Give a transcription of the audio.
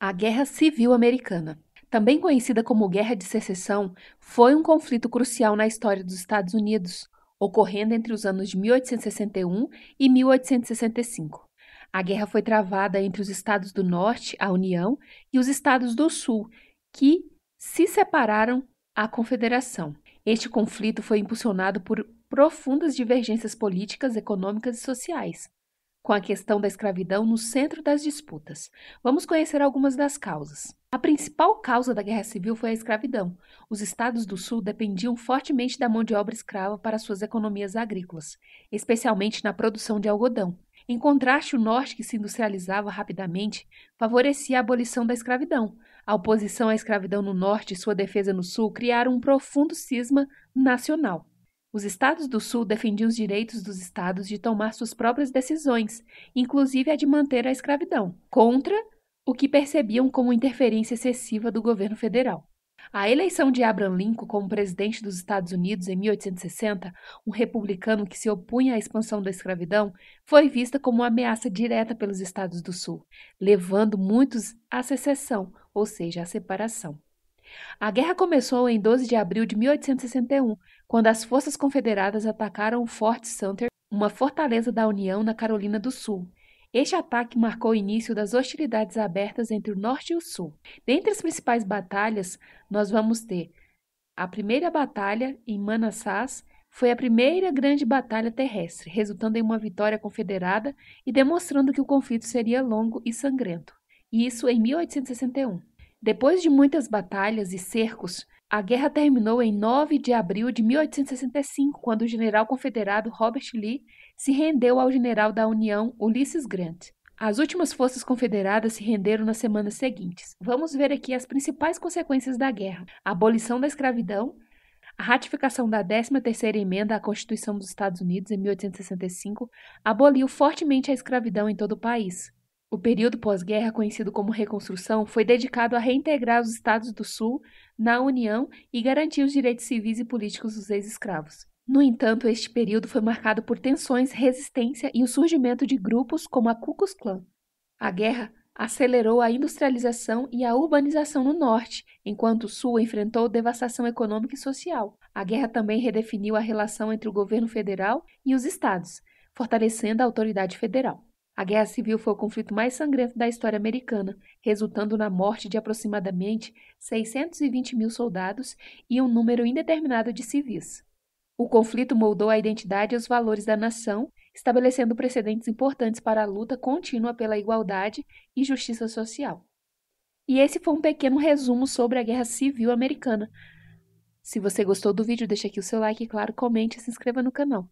A Guerra Civil Americana, também conhecida como Guerra de Secessão, foi um conflito crucial na história dos Estados Unidos, ocorrendo entre os anos de 1861 e 1865. A guerra foi travada entre os estados do Norte, a União, e os estados do Sul, que se separaram à Confederação. Este conflito foi impulsionado por profundas divergências políticas, econômicas e sociais com a questão da escravidão no centro das disputas. Vamos conhecer algumas das causas. A principal causa da Guerra Civil foi a escravidão. Os estados do Sul dependiam fortemente da mão de obra escrava para suas economias agrícolas, especialmente na produção de algodão. Em contraste, o Norte, que se industrializava rapidamente, favorecia a abolição da escravidão. A oposição à escravidão no Norte e sua defesa no Sul criaram um profundo cisma nacional. Os estados do Sul defendiam os direitos dos estados de tomar suas próprias decisões, inclusive a de manter a escravidão, contra o que percebiam como interferência excessiva do governo federal. A eleição de Abraham Lincoln como presidente dos Estados Unidos em 1860, um republicano que se opunha à expansão da escravidão, foi vista como uma ameaça direta pelos Estados do Sul, levando muitos à secessão, ou seja, à separação. A guerra começou em 12 de abril de 1861, quando as forças confederadas atacaram o Fort Sumter, uma fortaleza da União na Carolina do Sul. Este ataque marcou o início das hostilidades abertas entre o Norte e o Sul. Dentre as principais batalhas, nós vamos ter a primeira batalha em Manassas, foi a primeira grande batalha terrestre, resultando em uma vitória confederada e demonstrando que o conflito seria longo e sangrento. Isso em 1861. Depois de muitas batalhas e cercos, a guerra terminou em 9 de abril de 1865, quando o general confederado Robert Lee se rendeu ao general da União Ulysses Grant. As últimas forças confederadas se renderam nas semanas seguintes. Vamos ver aqui as principais consequências da guerra: a abolição da escravidão, a ratificação da 13ª emenda à Constituição dos Estados Unidos em 1865 aboliu fortemente a escravidão em todo o país. O período pós-guerra, conhecido como Reconstrução, foi dedicado a reintegrar os estados do Sul na União e garantir os direitos civis e políticos dos ex-escravos. No entanto, este período foi marcado por tensões, resistência e o surgimento de grupos como a Ku Klux Klan. A guerra acelerou a industrialização e a urbanização no norte, enquanto o sul enfrentou devastação econômica e social. A guerra também redefiniu a relação entre o governo federal e os estados, fortalecendo a autoridade federal. A Guerra Civil foi o conflito mais sangrento da história americana, resultando na morte de aproximadamente 620 mil soldados e um número indeterminado de civis. O conflito moldou a identidade e os valores da nação, estabelecendo precedentes importantes para a luta contínua pela igualdade e justiça social. E esse foi um pequeno resumo sobre a Guerra Civil Americana. Se você gostou do vídeo, deixe aqui o seu like e, claro, comente e se inscreva no canal.